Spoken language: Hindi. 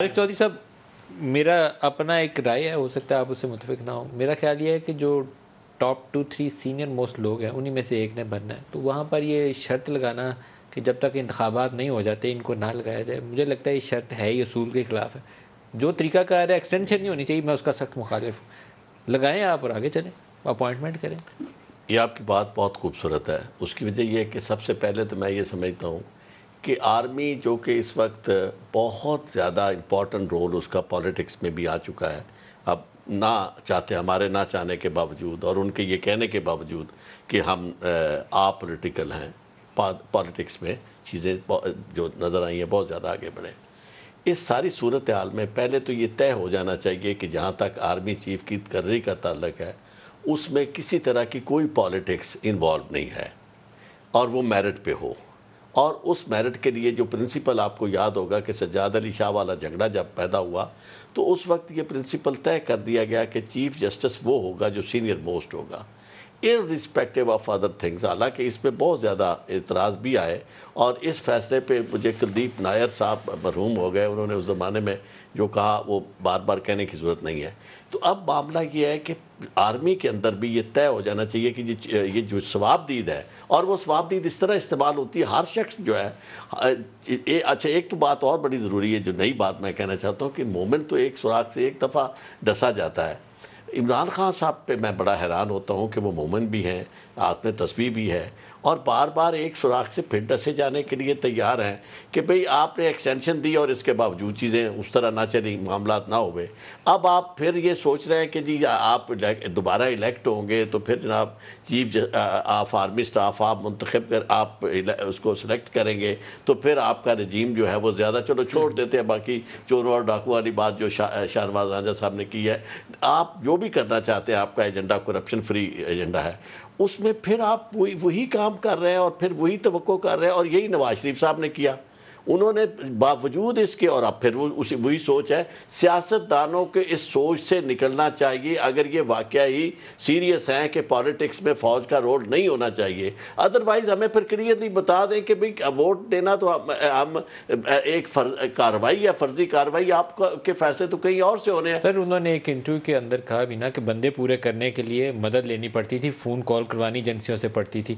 तारिक चौधरी साहब मेरा अपना एक राय है हो सकता है आप उससे मुतफिक ना हो मेरा ख्याल ये है कि जो top two three senior most लोग हैं उन्हीं में से एक ने बनना है तो वहाँ पर ये शर्त लगाना कि जब तक इंतबात नहीं हो जाते इनको ना लगाया जाए मुझे लगता है ये शर्त है ही असूल के ख़िलाफ़ है जो तरीका तरीकाकार है एक्सटेंशन नहीं होनी चाहिए मैं उसका सख्त मुखालिफ हूँ लगाएँ आप और आगे चलें अपॉइंटमेंट करें ये आपकी बात बहुत खूबसूरत है उसकी वजह यह है कि सबसे पहले तो मैं ये समझता हूँ कि आर्मी जो कि इस वक्त बहुत ज़्यादा इम्पॉर्टेंट रोल उसका पॉलिटिक्स में भी आ चुका है अब ना चाहते हमारे ना चाहने के बावजूद और उनके ये कहने के बावजूद कि हम आ पॉलिटिकल हैं पॉलिटिक्स में चीज़ें जो नज़र आई हैं बहुत ज़्यादा आगे बढ़े इस सारी सूरत हाल में पहले तो ये तय हो जाना चाहिए कि जहाँ तक आर्मी चीफ की कर्री का ताल्लक है उसमें किसी तरह की कोई पॉलिटिक्स इन्वॉल्व नहीं है और वो मेरिट पे हो और उस मेरिट के लिए जो प्रिंसिपल आपको याद होगा कि सज्जाद अली शाह वाला झगड़ा जब पैदा हुआ तो उस वक्त ये प्रिंसिपल तय कर दिया गया कि चीफ जस्टिस वो होगा जो सीनियर मोस्ट होगा रिस्पेक्टिव ऑफ अदर थिंग्स हालांकि इस पर बहुत ज़्यादा एतराज़ भी आए और इस फैसले पे मुझे कुलदीप नायर साहब मरहूम हो गए उन्होंने उस ज़माने में जो कहा वो बार बार कहने की ज़रूरत नहीं है तो अब मामला ये है कि आर्मी के अंदर भी ये तय हो जाना चाहिए कि ये जो स्वाबदीद है और वो स्वाबदीद इस तरह इस्तेमाल होती है हर शख्स जो है ए, अच्छा एक तो बात और बड़ी ज़रूरी है जो नई बात मैं कहना चाहता हूँ कि मोमेंट तो एक सुराख से एक दफ़ा डसा जाता है इमरान खान साहब पे मैं बड़ा हैरान होता हूँ कि वो मोमन भी हैं आत्म तस्वीर भी है और बार बार एक सुराख से फिर डसे जाने के लिए तैयार हैं कि भाई आपने एक्सटेंशन दी और इसके बावजूद चीज़ें उस तरह ना चली मामला ना हुए अब आप फिर ये सोच रहे हैं कि जी आप दोबारा इलेक्ट होंगे तो फिर जनाब चीफ आप आर्मी स्टाफ आप मंतखब कर आप उसको सिलेक्ट करेंगे तो फिर आपका रजीम जो है वो ज़्यादा चलो छोड़ देते हैं बाकी चोरों और डाकू वाली बात जो शाह शाहनवाज राजा साहब ने की है आप जो भी करना चाहते हैं आपका एजेंडा करप्शन फ्री एजेंडा है उसमें फिर आप वही वही काम सब कर रहे हैं और फिर वही तो कर रहे हैं और यही नवाज शरीफ साहब ने किया उन्होंने बावजूद इसके और अब फिर वो उसी वही सोच है सियासतदानों के इस सोच से निकलना चाहिए अगर ये वाक़ ही सीरियस हैं कि पॉलिटिक्स में फ़ौज का रोल नहीं होना चाहिए अदरवाइज़ हमें फिर क्लियरली बता दें कि भाई वोट देना तो हम, हम एक कार्रवाई या फर्जी कार्रवाई आपके फैसले तो कहीं और से होने हैं सर उन्होंने एक इंटरव्यू के अंदर कहा भी ना कि बंदे पूरे करने के लिए मदद लेनी पड़ती थी फ़ोन कॉल करवानी एजेंसियों से पड़ती थी